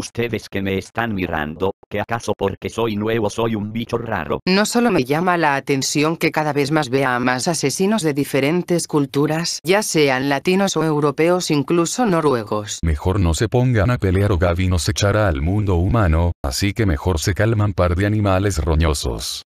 ustedes que me están mirando, que acaso porque soy nuevo soy un bicho raro. No solo me llama la atención que cada vez más vea a más asesinos de diferentes culturas, ya sean latinos o europeos incluso noruegos. Mejor no se pongan a pelear o Gaby nos echará al mundo humano, así que mejor se calman par de animales roñosos.